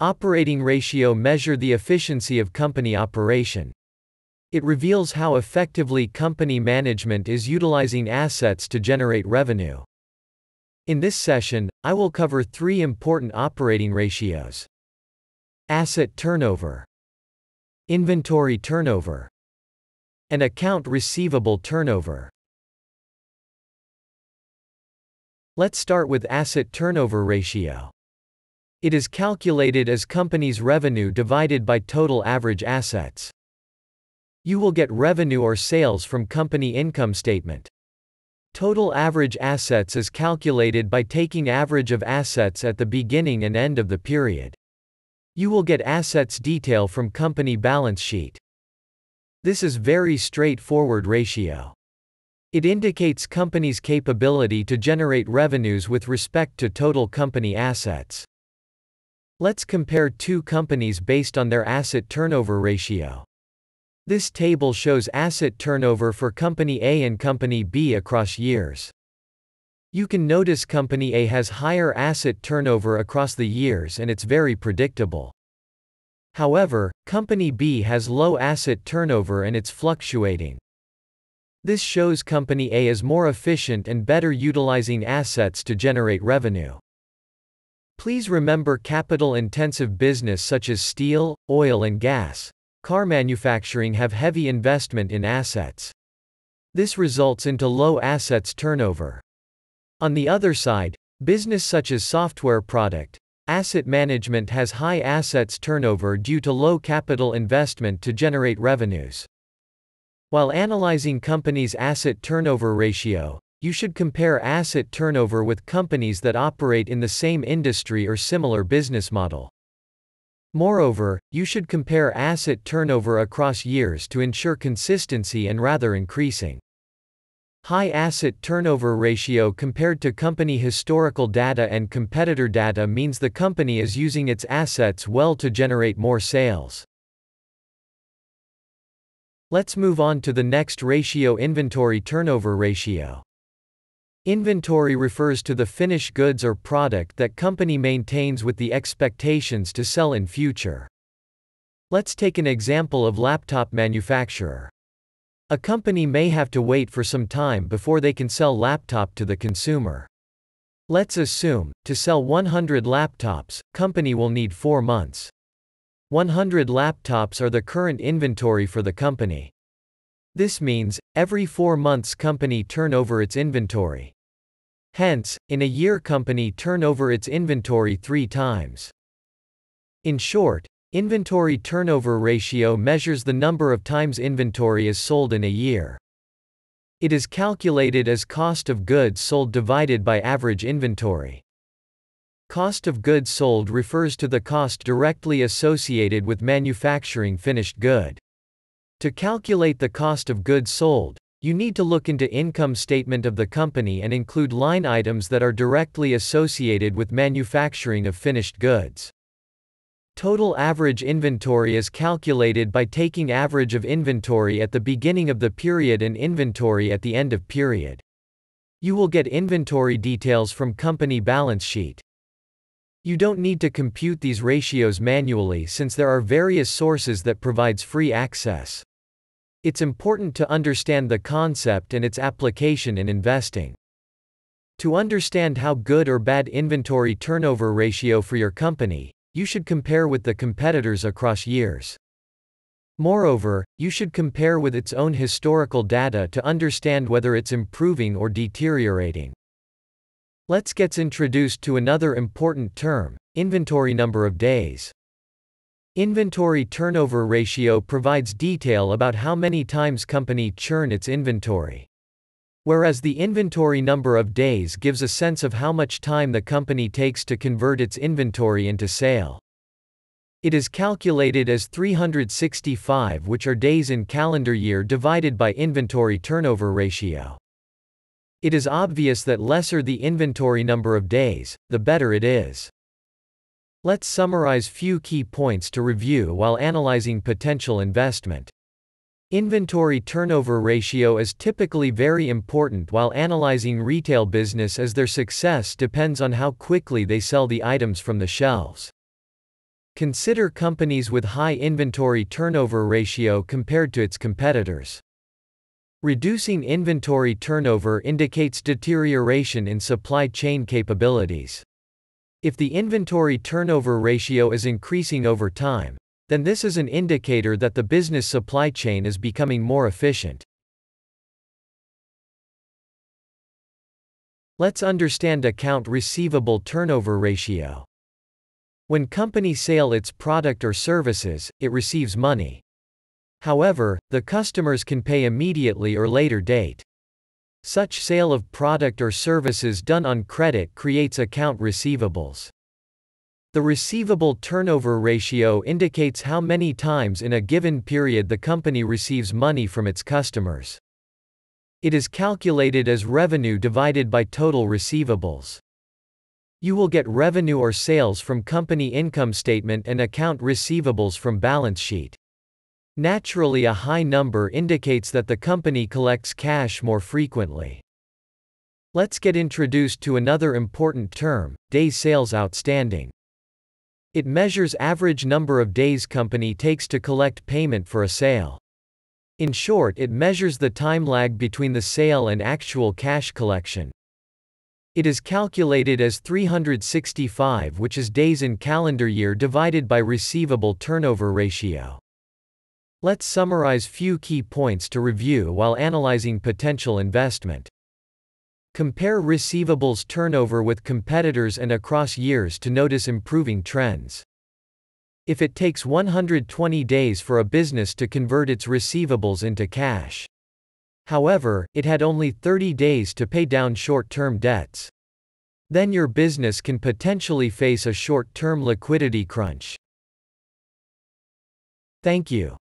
Operating ratio measure the efficiency of company operation. It reveals how effectively company management is utilizing assets to generate revenue. In this session, I will cover three important operating ratios. Asset turnover, inventory turnover, and account receivable turnover. Let's start with asset turnover ratio. It is calculated as company's revenue divided by total average assets. You will get revenue or sales from company income statement. Total average assets is calculated by taking average of assets at the beginning and end of the period. You will get assets detail from company balance sheet. This is very straightforward ratio. It indicates company's capability to generate revenues with respect to total company assets. Let's compare two companies based on their asset turnover ratio. This table shows asset turnover for Company A and Company B across years. You can notice Company A has higher asset turnover across the years and it's very predictable. However, Company B has low asset turnover and it's fluctuating. This shows Company A is more efficient and better utilizing assets to generate revenue. Please remember capital-intensive business such as steel, oil and gas, car manufacturing have heavy investment in assets. This results into low assets turnover. On the other side, business such as software product, asset management has high assets turnover due to low capital investment to generate revenues. While analyzing companies' asset turnover ratio, you should compare asset turnover with companies that operate in the same industry or similar business model. Moreover, you should compare asset turnover across years to ensure consistency and rather increasing. High asset turnover ratio compared to company historical data and competitor data means the company is using its assets well to generate more sales. Let's move on to the next ratio inventory turnover ratio. Inventory refers to the finished goods or product that company maintains with the expectations to sell in future. Let's take an example of laptop manufacturer. A company may have to wait for some time before they can sell laptop to the consumer. Let's assume, to sell 100 laptops, company will need 4 months. 100 laptops are the current inventory for the company. This means, every 4 months company turn over its inventory. Hence, in a year company turnover its inventory three times. In short, inventory turnover ratio measures the number of times inventory is sold in a year. It is calculated as cost of goods sold divided by average inventory. Cost of goods sold refers to the cost directly associated with manufacturing finished good. To calculate the cost of goods sold, you need to look into income statement of the company and include line items that are directly associated with manufacturing of finished goods. Total average inventory is calculated by taking average of inventory at the beginning of the period and inventory at the end of period. You will get inventory details from company balance sheet. You don't need to compute these ratios manually since there are various sources that provides free access. It's important to understand the concept and its application in investing. To understand how good or bad inventory turnover ratio for your company, you should compare with the competitors across years. Moreover, you should compare with its own historical data to understand whether it's improving or deteriorating. Let's get introduced to another important term, inventory number of days. Inventory turnover ratio provides detail about how many times company churn its inventory. Whereas the inventory number of days gives a sense of how much time the company takes to convert its inventory into sale. It is calculated as 365 which are days in calendar year divided by inventory turnover ratio. It is obvious that lesser the inventory number of days, the better it is. Let's summarize few key points to review while analyzing potential investment. Inventory turnover ratio is typically very important while analyzing retail business as their success depends on how quickly they sell the items from the shelves. Consider companies with high inventory turnover ratio compared to its competitors. Reducing inventory turnover indicates deterioration in supply chain capabilities. If the inventory turnover ratio is increasing over time, then this is an indicator that the business supply chain is becoming more efficient. Let's understand account receivable turnover ratio. When company sale its product or services, it receives money. However, the customers can pay immediately or later date. Such sale of product or services done on credit creates account receivables. The receivable turnover ratio indicates how many times in a given period the company receives money from its customers. It is calculated as revenue divided by total receivables. You will get revenue or sales from company income statement and account receivables from balance sheet. Naturally a high number indicates that the company collects cash more frequently. Let's get introduced to another important term, day sales outstanding. It measures average number of days company takes to collect payment for a sale. In short it measures the time lag between the sale and actual cash collection. It is calculated as 365 which is days in calendar year divided by receivable turnover ratio. Let's summarize few key points to review while analyzing potential investment. Compare receivables turnover with competitors and across years to notice improving trends. If it takes 120 days for a business to convert its receivables into cash. However, it had only 30 days to pay down short term debts. Then your business can potentially face a short term liquidity crunch. Thank you.